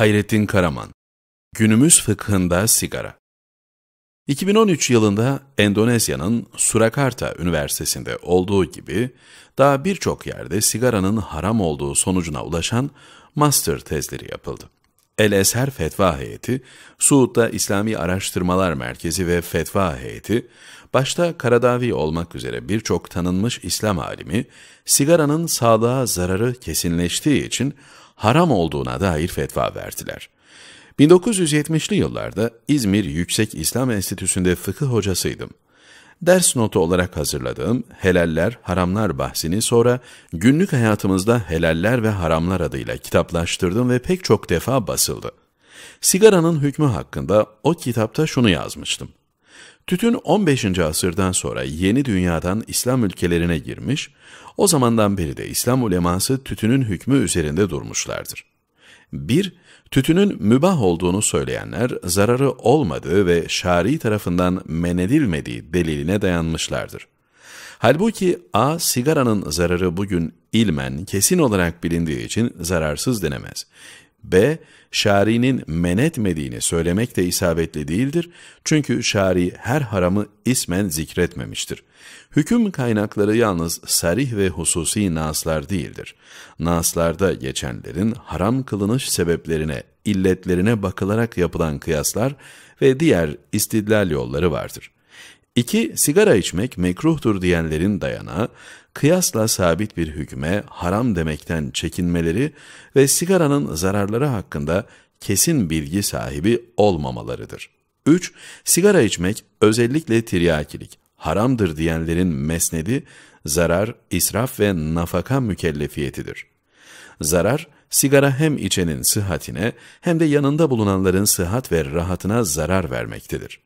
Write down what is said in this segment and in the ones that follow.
Hayrettin Karaman Günümüz fıkhında sigara 2013 yılında Endonezya'nın Surakarta Üniversitesi'nde olduğu gibi daha birçok yerde sigaranın haram olduğu sonucuna ulaşan master tezleri yapıldı. El Eser Fetva Heyeti, Suud'da İslami Araştırmalar Merkezi ve Fetva Heyeti, başta Karadavi olmak üzere birçok tanınmış İslam alimi, sigaranın sağlığa zararı kesinleştiği için haram olduğuna dair fetva verdiler. 1970'li yıllarda İzmir Yüksek İslam Enstitüsü'nde fıkıh hocasıydım. Ders notu olarak hazırladığım Helaller, Haramlar bahsini sonra günlük hayatımızda Helaller ve Haramlar adıyla kitaplaştırdım ve pek çok defa basıldı. Sigaranın hükmü hakkında o kitapta şunu yazmıştım. Tütün 15. asırdan sonra yeni dünyadan İslam ülkelerine girmiş, o zamandan beri de İslam uleması tütünün hükmü üzerinde durmuşlardır. 1. Tütünün mübah olduğunu söyleyenler, zararı olmadığı ve şari tarafından men edilmediği deliline dayanmışlardır. Halbuki A. Sigaranın zararı bugün ilmen, kesin olarak bilindiği için zararsız denemez. B. Şari'nin men etmediğini söylemek de isabetli değildir. Çünkü Şari her haramı ismen zikretmemiştir. Hüküm kaynakları yalnız sarih ve hususi naslar değildir. Naslarda geçenlerin haram kılınış sebeplerine, illetlerine bakılarak yapılan kıyaslar ve diğer istidlal yolları vardır. 2. Sigara içmek mekruhtur diyenlerin dayana, kıyasla sabit bir hükme haram demekten çekinmeleri ve sigaranın zararları hakkında kesin bilgi sahibi olmamalarıdır. 3. Sigara içmek özellikle tiryakilik, haramdır diyenlerin mesnedi, zarar, israf ve nafaka mükellefiyetidir. Zarar, sigara hem içenin sıhhatine hem de yanında bulunanların sıhhat ve rahatına zarar vermektedir.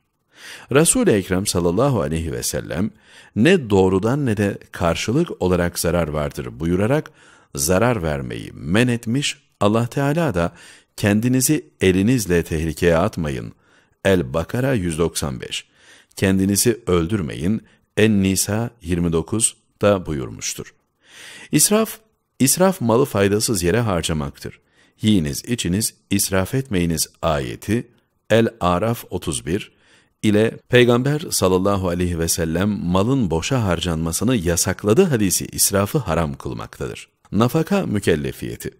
Resul-i Ekrem sallallahu aleyhi ve sellem ne doğrudan ne de karşılık olarak zarar vardır buyurarak zarar vermeyi men etmiş, Allah Teala da kendinizi elinizle tehlikeye atmayın. El-Bakara 195 Kendinizi öldürmeyin. En-Nisa 29 da buyurmuştur. İsraf, israf malı faydasız yere harcamaktır. Yiyiniz, içiniz, israf etmeyiniz ayeti El-Araf 31, ile Peygamber sallallahu aleyhi ve sellem malın boşa harcanmasını yasakladı hadisi israfı haram kılmaktadır. Nafaka mükellefiyeti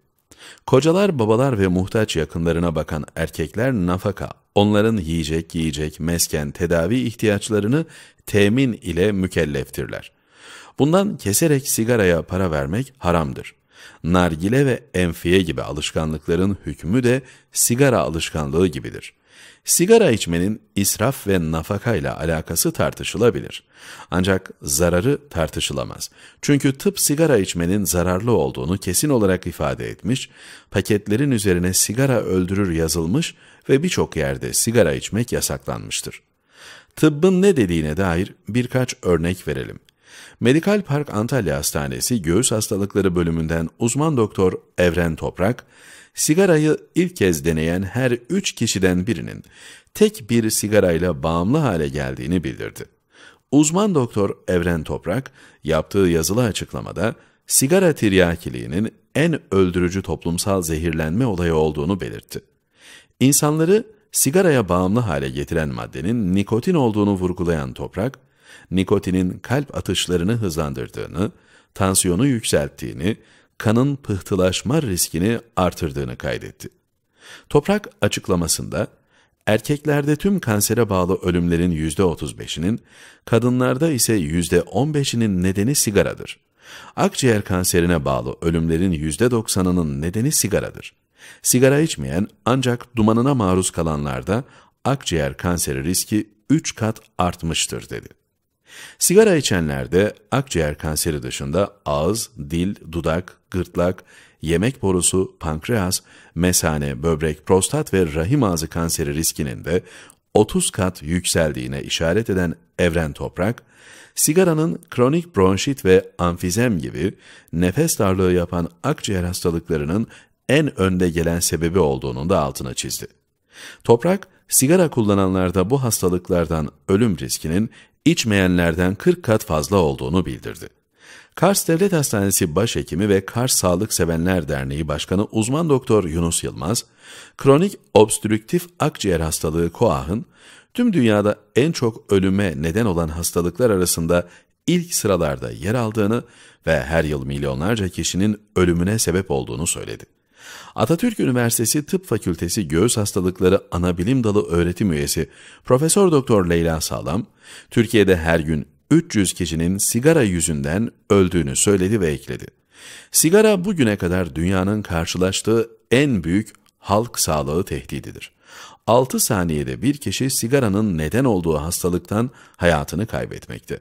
Kocalar, babalar ve muhtaç yakınlarına bakan erkekler nafaka, onların yiyecek, yiyecek, mesken, tedavi ihtiyaçlarını temin ile mükelleftirler. Bundan keserek sigaraya para vermek haramdır. Nargile ve enfiye gibi alışkanlıkların hükmü de sigara alışkanlığı gibidir.'' Sigara içmenin israf ve nafakayla alakası tartışılabilir. Ancak zararı tartışılamaz. Çünkü tıp sigara içmenin zararlı olduğunu kesin olarak ifade etmiş, paketlerin üzerine sigara öldürür yazılmış ve birçok yerde sigara içmek yasaklanmıştır. Tıbbın ne dediğine dair birkaç örnek verelim. Medikal Park Antalya Hastanesi Göğüs Hastalıkları Bölümünden uzman doktor Evren Toprak, Sigarayı ilk kez deneyen her üç kişiden birinin tek bir sigarayla bağımlı hale geldiğini bildirdi. Uzman doktor Evren Toprak yaptığı yazılı açıklamada sigara tiryakiliğinin en öldürücü toplumsal zehirlenme olayı olduğunu belirtti. İnsanları sigaraya bağımlı hale getiren maddenin nikotin olduğunu vurgulayan Toprak, nikotinin kalp atışlarını hızlandırdığını, tansiyonu yükselttiğini, kanın pıhtılaşma riskini artırdığını kaydetti. Toprak açıklamasında erkeklerde tüm kansere bağlı ölümlerin %35'inin, kadınlarda ise %15'inin nedeni sigaradır. Akciğer kanserine bağlı ölümlerin %90'ının nedeni sigaradır. Sigara içmeyen ancak dumanına maruz kalanlarda akciğer kanseri riski 3 kat artmıştır dedi. Sigara içenlerde akciğer kanseri dışında ağız, dil, dudak, gırtlak, yemek borusu, pankreas, mesane, böbrek, prostat ve rahim ağzı kanseri riskinin de 30 kat yükseldiğine işaret eden Evren Toprak, sigaranın kronik bronşit ve amfizem gibi nefes darlığı yapan akciğer hastalıklarının en önde gelen sebebi olduğunu da altına çizdi. Toprak, sigara kullananlarda bu hastalıklardan ölüm riskinin içmeyenlerden 40 kat fazla olduğunu bildirdi. Kars Devlet Hastanesi Başhekimi ve Kars Sağlık Sevenler Derneği Başkanı uzman doktor Yunus Yılmaz, kronik obstrüktif akciğer hastalığı KOAH'ın tüm dünyada en çok ölüme neden olan hastalıklar arasında ilk sıralarda yer aldığını ve her yıl milyonlarca kişinin ölümüne sebep olduğunu söyledi. Atatürk Üniversitesi Tıp Fakültesi Göğüs Hastalıkları Anabilim Dalı Öğretim Üyesi Profesör Doktor Leyla Sağlam, Türkiye'de her gün 300 kişinin sigara yüzünden öldüğünü söyledi ve ekledi. Sigara bugüne kadar dünyanın karşılaştığı en büyük halk sağlığı tehdididir. 6 saniyede bir kişi sigaranın neden olduğu hastalıktan hayatını kaybetmekte.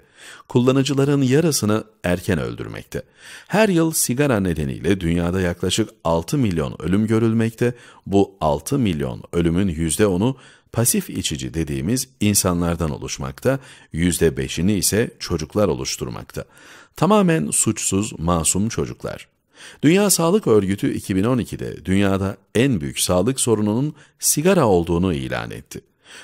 Kullanıcıların yarısını erken öldürmekte. Her yıl sigara nedeniyle dünyada yaklaşık 6 milyon ölüm görülmekte. Bu 6 milyon ölümün %10'u pasif içici dediğimiz insanlardan oluşmakta, %5'ini ise çocuklar oluşturmakta. Tamamen suçsuz, masum çocuklar. Dünya Sağlık Örgütü 2012'de dünyada en büyük sağlık sorununun sigara olduğunu ilan etti.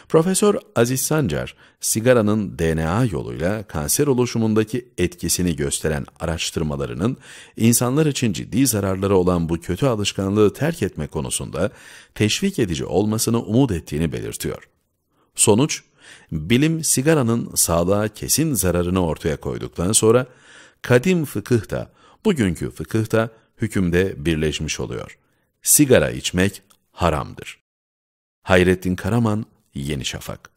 Profesör Aziz Sancar, sigaranın DNA yoluyla kanser oluşumundaki etkisini gösteren araştırmalarının insanlar için ciddi zararları olan bu kötü alışkanlığı terk etme konusunda teşvik edici olmasını umut ettiğini belirtiyor. Sonuç, bilim sigaranın sağlığa kesin zararını ortaya koyduktan sonra kadim fıkıh da bugünkü fıkıhta hükümde birleşmiş oluyor. Sigara içmek haramdır. Hayrettin Karaman, Yeni Şafak